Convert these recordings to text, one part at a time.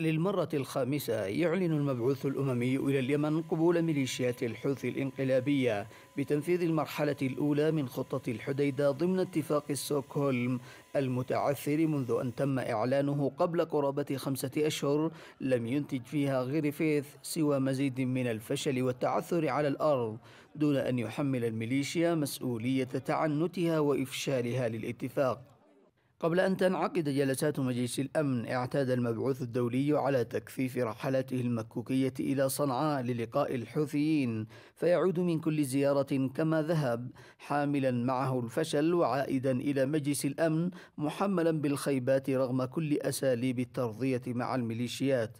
للمرة الخامسة يعلن المبعوث الأممي إلى اليمن قبول ميليشيات الحوثي الإنقلابية بتنفيذ المرحلة الأولى من خطة الحديدة ضمن اتفاق ستوكهولم المتعثر منذ أن تم إعلانه قبل قرابة خمسة أشهر لم ينتج فيها غريفيث سوى مزيد من الفشل والتعثر على الأرض دون أن يحمل الميليشيا مسؤولية تعنتها وإفشالها للاتفاق قبل أن تنعقد جلسات مجلس الأمن اعتاد المبعوث الدولي على تكثيف رحلاته المكوكية إلى صنعاء للقاء الحوثيين فيعود من كل زيارة كما ذهب حاملا معه الفشل وعائدا إلى مجلس الأمن محملا بالخيبات رغم كل أساليب الترضية مع الميليشيات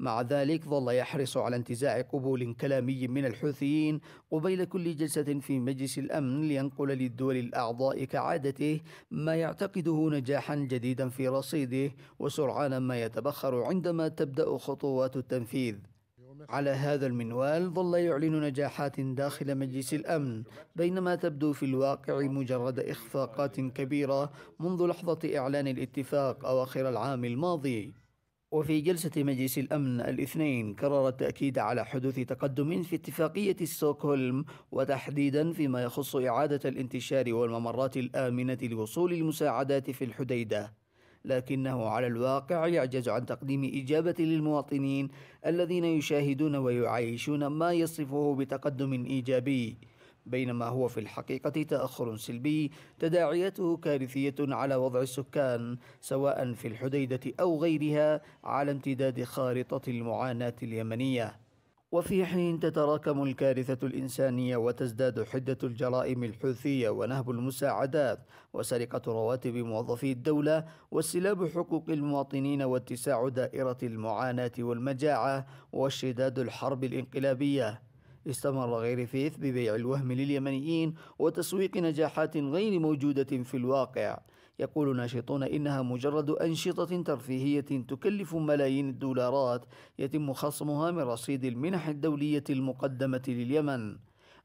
مع ذلك ظل يحرص على انتزاع قبول كلامي من الحوثيين قبيل كل جلسة في مجلس الأمن لينقل للدول الأعضاء كعادته ما يعتقده نجاحا جديدا في رصيده وسرعان ما يتبخر عندما تبدأ خطوات التنفيذ على هذا المنوال ظل يعلن نجاحات داخل مجلس الأمن بينما تبدو في الواقع مجرد إخفاقات كبيرة منذ لحظة إعلان الاتفاق أواخر العام الماضي وفي جلسة مجلس الأمن الاثنين كرر التأكيد على حدوث تقدم في اتفاقية ستوكهولم وتحديدا فيما يخص إعادة الانتشار والممرات الآمنة لوصول المساعدات في الحديدة لكنه على الواقع يعجز عن تقديم إجابة للمواطنين الذين يشاهدون ويعيشون ما يصفه بتقدم إيجابي بينما هو في الحقيقة تأخر سلبي تداعياته كارثية على وضع السكان سواء في الحديدة أو غيرها على امتداد خارطة المعاناة اليمنية وفي حين تتراكم الكارثة الإنسانية وتزداد حدة الجرائم الحوثية ونهب المساعدات وسرقة رواتب موظفي الدولة واستلاب حقوق المواطنين واتساع دائرة المعاناة والمجاعة واشتداد الحرب الانقلابية استمر غريفيث ببيع الوهم لليمنيين وتسويق نجاحات غير موجودة في الواقع يقول ناشطون إنها مجرد أنشطة ترفيهية تكلف ملايين الدولارات يتم خصمها من رصيد المنح الدولية المقدمة لليمن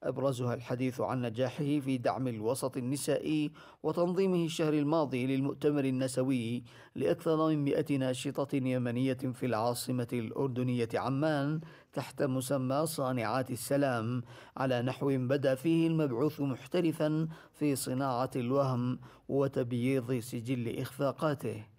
أبرزها الحديث عن نجاحه في دعم الوسط النسائي وتنظيمه الشهر الماضي للمؤتمر النسوي لأكثر من 100 ناشطة يمنية في العاصمة الأردنية عمان تحت مسمى صانعات السلام على نحو بدا فيه المبعوث محترفا في صناعة الوهم وتبييض سجل إخفاقاته